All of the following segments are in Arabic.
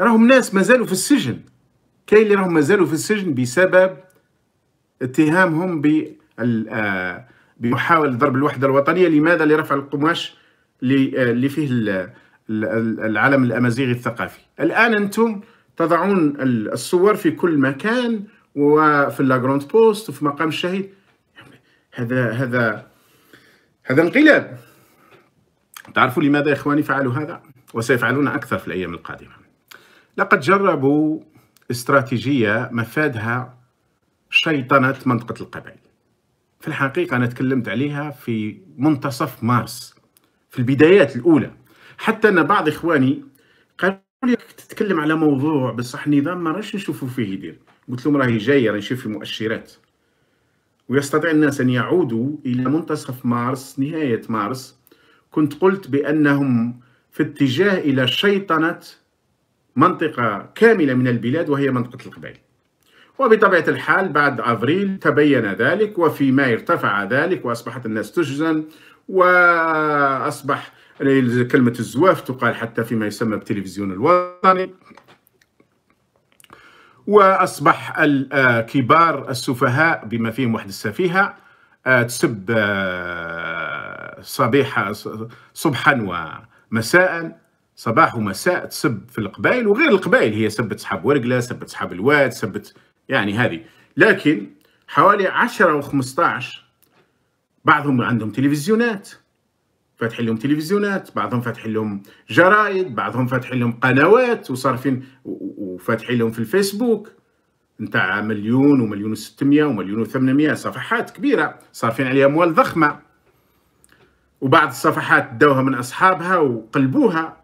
راهم ناس مازالوا في السجن كاين اللي راهم مازالوا في السجن بسبب اتهامهم آه، بمحاولة ضرب الوحدة الوطنية لماذا لرفع القماش آه، اللي فيه العلم الأمازيغي الثقافي الآن أنتم تضعون الصور في كل مكان وفي جروند بوست وفي مقام الشهيد هذا هذا هذا انقلاب تعرفوا لماذا إخواني فعلوا هذا وسيفعلون أكثر في الأيام القادمة لقد جربوا استراتيجية مفادها شيطنة منطقة القبائل في الحقيقة أنا تكلمت عليها في منتصف مارس في البدايات الأولى حتى أن بعض إخواني قالوا لي تتكلم على موضوع بصح نظام ما راش نشوفوا فيه يدير قلت لهم راهي جاية راهي نشوف في مؤشرات ويستطيع الناس أن يعودوا إلى منتصف مارس نهاية مارس كنت قلت بأنهم في اتجاه إلى شيطنة منطقة كاملة من البلاد وهي منطقة القبائل وبطبيعة الحال بعد أفريل تبين ذلك وفي ما ارتفع ذلك وأصبحت الناس تجزن وأصبح كلمة الزواف تقال حتى فيما يسمى بالتلفزيون الوطني وأصبح الكبار آه، السفهاء بما فيهم واحد السفيهة آه، تسب آه، صبيحة صبحا ومساء صباح ومساء تسب في القبائل وغير القبائل هي سبت صحاب ورقله سبت صحاب الواد سبت يعني هذه لكن حوالي 10 و15 بعضهم عندهم تلفزيونات فاتحين لهم تلفزيونات بعضهم فاتحين لهم جرائد بعضهم فاتحين لهم قنوات وصارفين وفاتحين لهم في الفيسبوك نتاع مليون ومليون و600 ومليون و800 صفحات كبيره صارفين عليها اموال ضخمه وبعض الصفحات داوها من اصحابها وقلبوها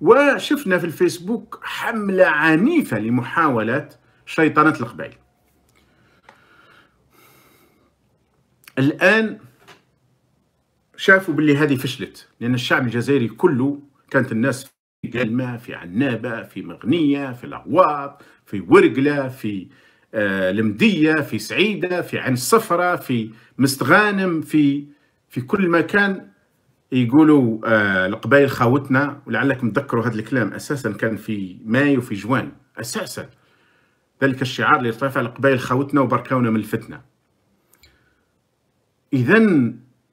وشفنا في الفيسبوك حملة عنيفة لمحاولة شيطنة القبائل الآن شافوا باللي هذه فشلت لأن الشعب الجزائري كله كانت الناس في قلمة في عنابة في مغنية في الأغواط في ورقلة في آه، لمدية المدية في سعيدة في عين الصفرة في مستغانم في في كل مكان يقولوا آه القبائل خاوتنا ولعلكم تذكروا هذا الكلام اساسا كان في ماي وفي جوان اساسا ذلك الشعار اللي رفع القبائل خاوتنا وبركونا من الفتنه اذا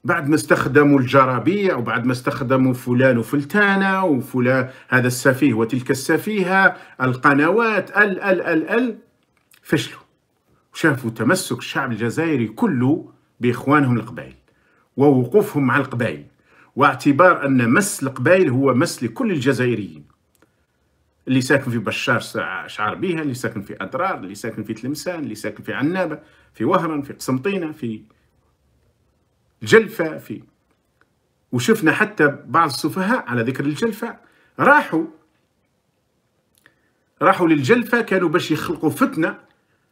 بعد ما استخدموا الجرابيع وبعد ما استخدموا فلان وفلتانة وفلان هذا السفيه وتلك السفيهة القنوات ال ال ال ال فشلوا وشافوا تمسك الشعب الجزائري كله بإخوانهم القبائل ووقوفهم مع القبائل واعتبار أن مس القبائل هو مس لكل الجزائريين اللي ساكن في بشار شعر بها اللي ساكن في اضرار اللي ساكن في تلمسان اللي ساكن في عنابة في وهران في قسنطينة في جلفة في وشفنا حتى بعض السفهاء على ذكر الجلفة راحوا راحوا للجلفة كانوا باش يخلقوا فتنة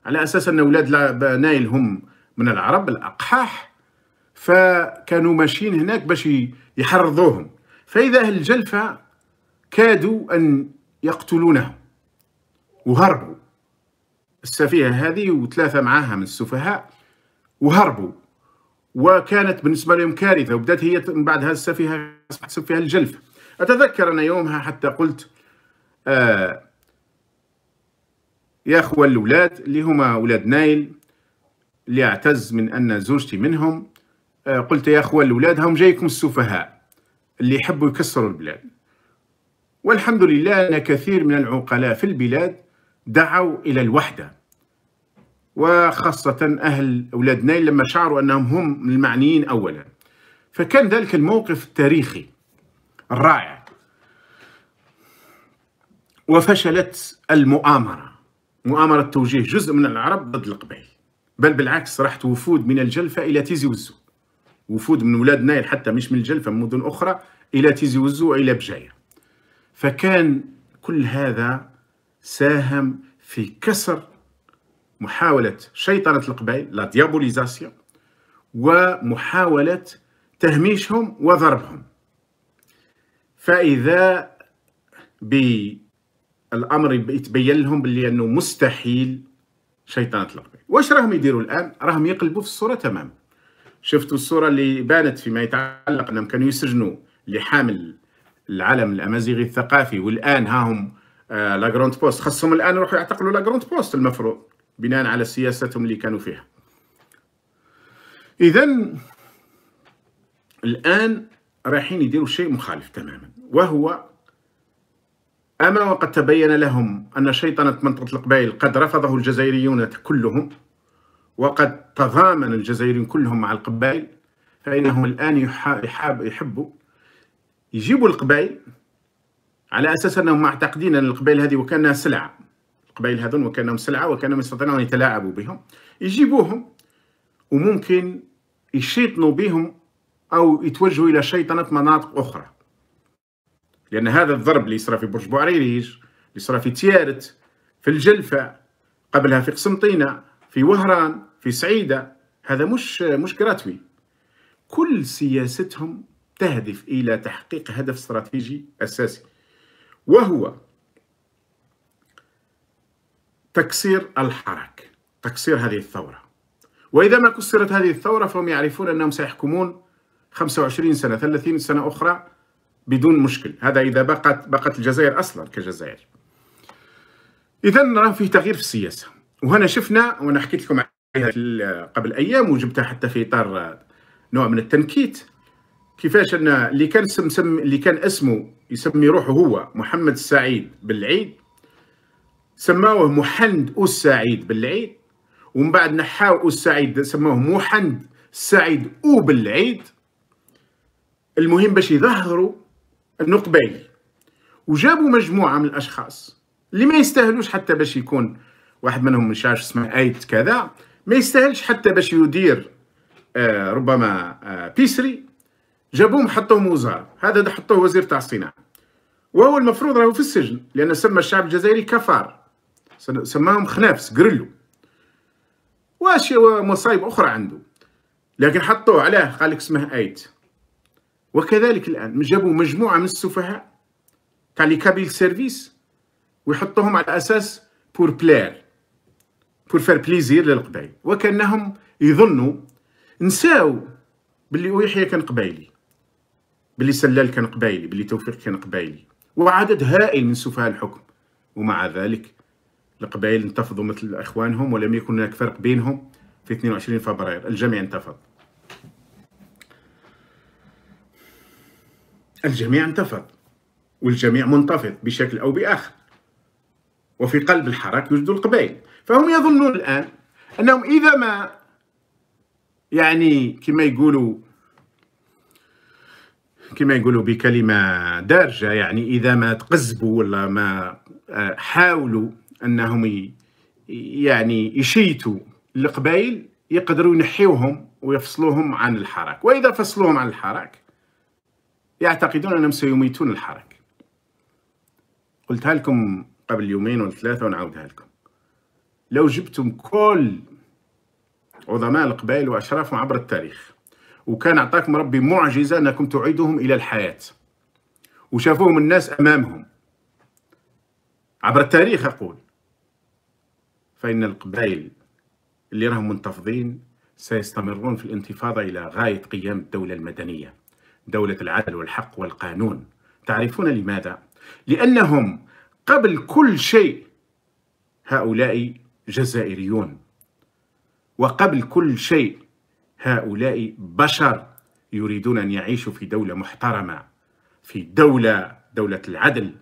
على أساس أن أولاد نايلهم هم من العرب الأقحاح فكانوا ماشيين هناك باش يحرضوهم فإذا الجلفة كادوا أن يقتلونهم وهربوا السفيهة هذه وثلاثة معاها من السفهاء وهربوا وكانت بالنسبة لهم كارثة وبدأت هي من بعدها السفيهة أصبحت سفيهة الجلفة أتذكر أنا يومها حتى قلت آه يا أخوة الأولاد اللي هما أولاد نايل اللي اعتز من أن زوجتي منهم آه، قلت يا اخوان الاولاد هم جايكم السفهاء اللي يحبوا يكسروا البلاد والحمد لله ان كثير من العقلاء في البلاد دعوا الى الوحده وخاصه اهل اولاد نايل لما شعروا انهم هم المعنيين اولا فكان ذلك الموقف التاريخي الرائع وفشلت المؤامره مؤامره توجيه جزء من العرب ضد القبيل بل بالعكس راحت وفود من الجلفه الى تيزي وزو وفود من ولاد نايل حتى مش من الجلفة من مدن أخرى إلى تيزي وزو وإلى بجاية فكان كل هذا ساهم في كسر محاولة شيطنة القبائل لا ديابوليزاسيون ومحاولة تهميشهم وضربهم فإذا بالأمر يتبين لهم بلي أنه مستحيل شيطنة القبائل واش راهم يديروا الآن راهم يقلبوا في الصورة تماما شفتوا الصورة اللي بانت فيما يتعلق أنهم كانوا يسجنوا لحامل العلم الأمازيغي الثقافي والآن ها هم آه، لا جروند بوست خصهم الآن يروحوا يعتقلوا لا جروند بوست المفروض بناء على سياستهم اللي كانوا فيها إذا الآن رايحين يديروا شيء مخالف تماما وهو أما وقد تبين لهم أن شيطنة منطقة القبائل قد رفضه الجزائريون كلهم وقد تضامن الجزائريين كلهم مع القبائل فإنهم الآن يحاب يحبوا يجيبوا القبائل على أساس أنهم معتقدين أن القبائل هذه وكأنها سلعة القبائل هذون وكأنهم سلعة وكأنهم يستطيعون أن يتلاعبوا بهم يجيبوهم وممكن يشيطنوا بهم أو يتوجهوا إلى شيطنة مناطق أخرى لأن هذا الضرب اللي صار في برج بوعريريج اللي صار في تيارت في الجلفة قبلها في قسنطينة في وهران في سعيدة هذا مش مش جراتوي كل سياستهم تهدف إلى تحقيق هدف استراتيجي أساسي وهو تكسير الحركة تكسير هذه الثورة وإذا ما كسرت هذه الثورة فهم يعرفون أنهم سيحكمون 25 سنة 30 سنة أخرى بدون مشكل هذا إذا بقت بقت الجزائر أصلا كجزائر إذا نرى فيه تغيير في السياسة وهنا شفنا وانا حكيت لكم عليها قبل ايام وجبتها حتى في اطار نوع من التنكيت كيفاش ان اللي كان سم اللي كان اسمه يسمي روحه هو محمد السعيد بالعيد سماوه محند السعيد بالعيد ومن بعد نحاو السعيد سموه محند السعيد او بالعيد المهم باش يظهروا انه قبايلي وجابوا مجموعه من الاشخاص اللي ما يستاهلوش حتى باش يكون واحد منهم مش عارف اسمه ايت كذا ما يستاهلش حتى باش يدير آه ربما آه بيسري جابوهم حطوهم وزاره هذا حطوه وزير تاع الصناعه وهو المفروض راهو في السجن لان سمى الشعب الجزائري كفار سماهم خنافس قرلو واش مصايب اخرى عنده لكن حطوه علاه قال لك اسمه ايت وكذلك الان جابوا مجموعه من السفهاء تاع لي كابيل سيرفيس ويحطوهم على اساس بور بلير بور فار بليزير للقبايل وكانهم يظنوا نساو باللي يحيى كان قبايلي باللي سلال كان قبايلي باللي توفيق كان قبايلي وعدد هائل من سفهاء الحكم ومع ذلك القبائل انتفضوا مثل اخوانهم ولم يكن هناك فرق بينهم في 22 فبراير الجميع انتفض الجميع انتفض والجميع منتفض بشكل او باخر وفي قلب الحراك يوجد القبائل فهم يظنون الآن أنهم إذا ما يعني كما يقولوا كما يقولوا بكلمة دارجة يعني إذا ما تقزبوا ولا ما حاولوا أنهم يعني يشيتوا القبائل يقدروا ينحيوهم ويفصلوهم عن الحراك وإذا فصلوهم عن الحراك يعتقدون أنهم سيميتون الحراك قلتها لكم قبل يومين ولا ثلاثة ونعاودها لكم لو جبتم كل عظماء القبائل وأشرافهم عبر التاريخ وكان أعطاكم ربي معجزة أنكم تعيدهم إلى الحياة وشافوهم الناس أمامهم عبر التاريخ أقول فإن القبائل اللي راهم منتفضين سيستمرون في الانتفاضة إلى غاية قيام الدولة المدنية دولة العدل والحق والقانون تعرفون لماذا؟ لأنهم قبل كل شيء هؤلاء جزائريون وقبل كل شيء هؤلاء بشر يريدون أن يعيشوا في دولة محترمة في دولة دولة العدل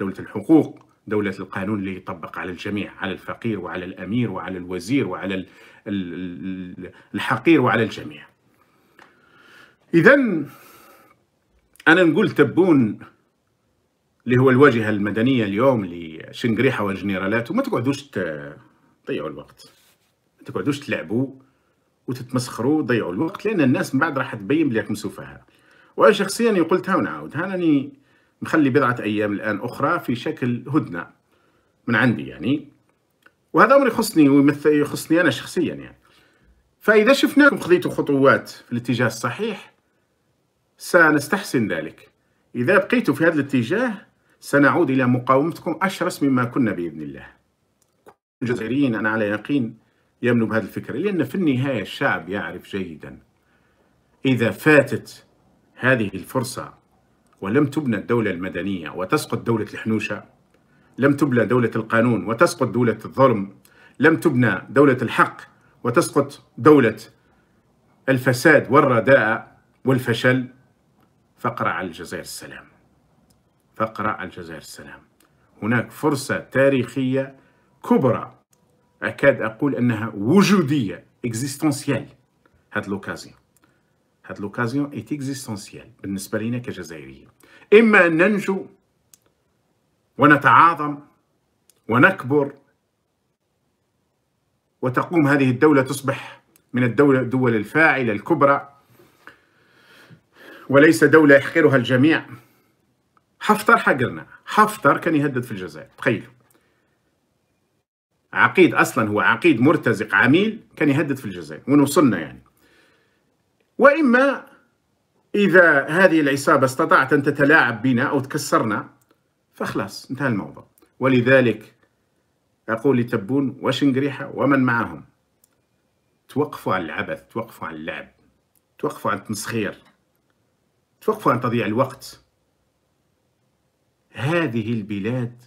دولة الحقوق دولة القانون اللي يطبق على الجميع على الفقير وعلى الأمير وعلى الوزير وعلى الحقير وعلى الجميع إذا أنا نقول تبون اللي هو الواجهة المدنية اليوم لشنقريحة وجنرالاته وما تقعدوش ت... تضيعوا الوقت ما تقعدوش تلعبوا وتتمسخروا وتضيعوا الوقت لان الناس من بعد راح تبين بلي راكم سفهاء وانا شخصيا قلتها ونعاودها راني مخلي بضعه ايام الان اخرى في شكل هدنه من عندي يعني وهذا امر يخصني ويمثل يخصني انا شخصيا يعني فاذا شفناكم خذيتوا خطوات في الاتجاه الصحيح سنستحسن ذلك اذا بقيتوا في هذا الاتجاه سنعود الى مقاومتكم اشرس مما كنا باذن الله الجزائريين أنا على يقين يمنوا بهذه الفكرة لأن في النهاية الشعب يعرف جيدا إذا فاتت هذه الفرصة ولم تبنى الدولة المدنية وتسقط دولة الحنوشة لم تبنى دولة القانون وتسقط دولة الظلم لم تبنى دولة الحق وتسقط دولة الفساد والرداء والفشل فاقرأ على الجزائر السلام فاقرأ على الجزائر السلام هناك فرصة تاريخية كبرى أكاد أقول أنها وجودية إكزيستونسيال هاد لوكازيون هاد لوكازيون إيت إكزيستونسيال بالنسبة لنا كجزائريين إما أن ننجو ونتعاظم ونكبر وتقوم هذه الدولة تصبح من الدولة الدول الفاعلة الكبرى وليس دولة يحقرها الجميع حفتر حقرنا حفتر كان يهدد في الجزائر تخيلوا عقيد اصلا هو عقيد مرتزق عميل كان يهدد في الجزائر وين وصلنا يعني واما اذا هذه العصابه استطاعت ان تتلاعب بنا او تكسرنا فخلاص انتهى الموضوع ولذلك اقول لتبون وشنقريحه ومن معهم توقفوا على العبث توقفوا على اللعب توقفوا عن التمسخير توقفوا عن تضييع الوقت هذه البلاد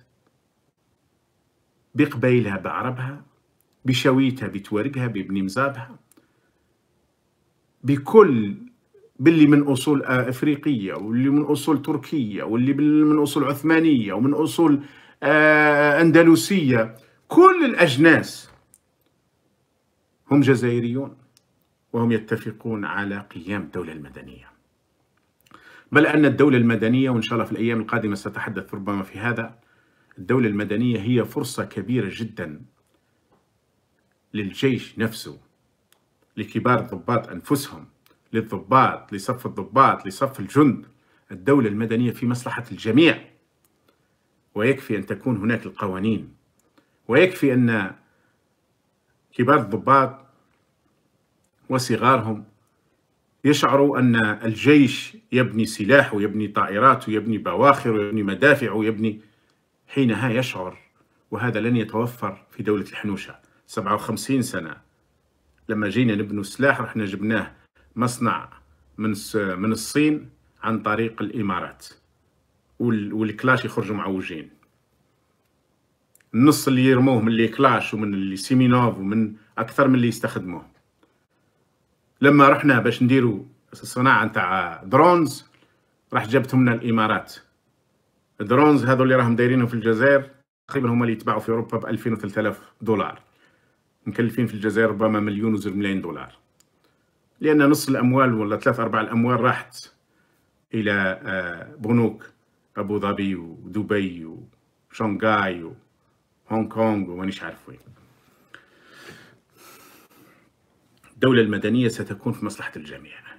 بقبيلها بعربها بشويتها بتورقها ببني مزابها بكل باللي من اصول افريقيه واللي من اصول تركيه واللي من اصول عثمانيه ومن اصول آه، اندلسيه كل الاجناس هم جزائريون وهم يتفقون على قيام الدوله المدنيه بل ان الدوله المدنيه وان شاء الله في الايام القادمه ساتحدث ربما في هذا الدولة المدنية هي فرصة كبيرة جدا للجيش نفسه لكبار الضباط أنفسهم للضباط لصف الضباط لصف الجند الدولة المدنية في مصلحة الجميع ويكفي أن تكون هناك القوانين ويكفي أن كبار الضباط وصغارهم يشعروا أن الجيش يبني سلاحه يبني طائراته يبني بواخر يبني مدافع يبني حينها يشعر وهذا لن يتوفر في دولة الحنوشة 57 سنة لما جينا نبنوا سلاح رحنا جبناه مصنع من من الصين عن طريق الإمارات والكلاش يخرجوا معوجين النص اللي يرموه من اللي كلاش ومن اللي سيمينوف ومن أكثر من اللي يستخدموه لما رحنا باش نديروا الصناعة نتاع درونز راح جابتهم لنا الإمارات الدرونز هذول اللي راهم دايرينهم في الجزائر تقريبا هما اللي يتباعوا في اوروبا ب 2000 و 3000 دولار مكلفين في الجزائر ربما مليون وزر ملايين دولار لان نص الاموال ولا ثلاث ارباع الاموال راحت الى آه، بنوك ابو ظبي ودبي وشنغهاي وهونغ كونغ ومانيش عارف وين الدولة المدنية ستكون في مصلحة الجميع